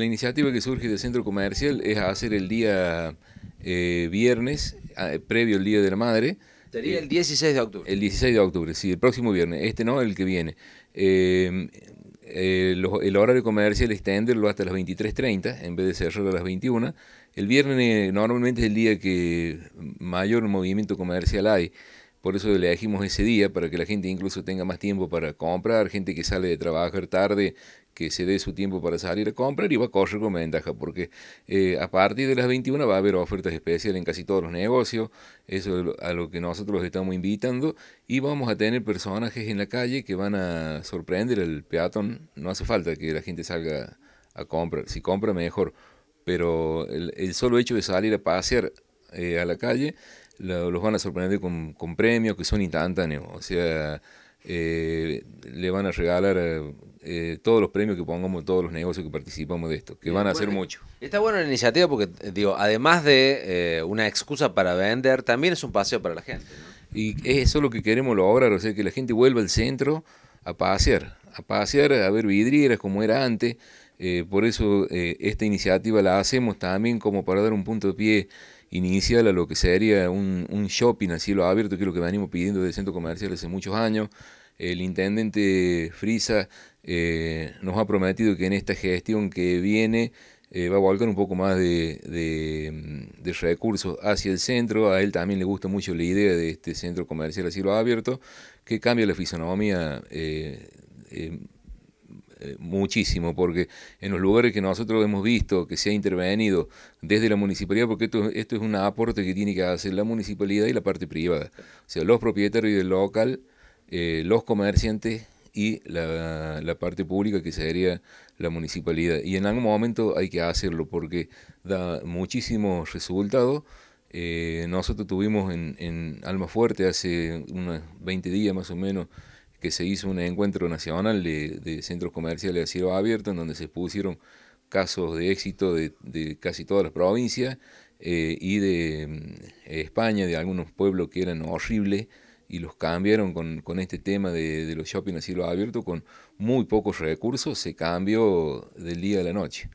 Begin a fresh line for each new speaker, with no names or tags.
La iniciativa que surge del centro comercial es hacer el día eh, viernes, previo al Día de la Madre. Sería eh, el 16 de octubre. El 16 de octubre, sí, el próximo viernes. Este no, el que viene. Em, eh, el horario comercial extenderlo hasta las 23.30 en vez de cerrar a las 21. El viernes normalmente es el día que mayor movimiento comercial hay. Por eso le elegimos ese día para que la gente incluso tenga más tiempo para comprar, gente que sale de trabajar tarde, que se dé su tiempo para salir a comprar y va a correr con ventaja, porque eh, a partir de las 21 va a haber ofertas especiales en casi todos los negocios, eso es a lo que nosotros estamos invitando, y vamos a tener personajes en la calle que van a sorprender al peatón, no hace falta que la gente salga a comprar, si compra mejor, pero el, solo hecho de salir a pasear eh, a la calle los van a sorprender con, premios que son instantáneos. O sea, eh, le van a regalar eh, todos los premios que pongamos, todos los negocios que participamos de esto, que van a ser mucho. Está buena la iniciativa porque, digo, además de eh, una excusa para vender, también es un paseo para la gente. Y eso es lo que queremos lograr, o sea, que la gente vuelva al centro a pasear, a pasear, a ver vidrieras como era antes. por eso esta iniciativa la hacemos también como para dar un punto de pie inicial a lo que sería un, shopping a cielo abierto, que es lo que venimos pidiendo del centro comercial hace muchos años. El intendente Frisa eh, nos ha prometido que en esta gestión que viene eh, va a volcar un poco más mm, de, recursos hacia el centro. A él también le gusta mucho la idea de este centro comercial a cielo abierto, que cambia la fisonomía. Eh, eh, muchísimo, porque en los lugares que nosotros hemos visto que se ha intervenido desde la municipalidad, porque esto, es un aporte que tiene que hacer la municipalidad y la parte privada, o sea, los propietarios del local, eh, los comerciantes y la, parte pública que sería la municipalidad. Y en algún momento hay que hacerlo porque da muchísimos resultados. Eh, nosotros tuvimos en, en Alma Fuerte hace unos 20 días más o menos que se hizo un encuentro nacional de, centros comerciales a cielo abierto, en donde se pusieron casos de éxito de, casi todas las provincias eh, y de mm, España, de algunos pueblos que eran horribles y los cambiaron con, este tema de, de, los shopping a cielo abierto con muy pocos recursos, se cambió del día a la noche.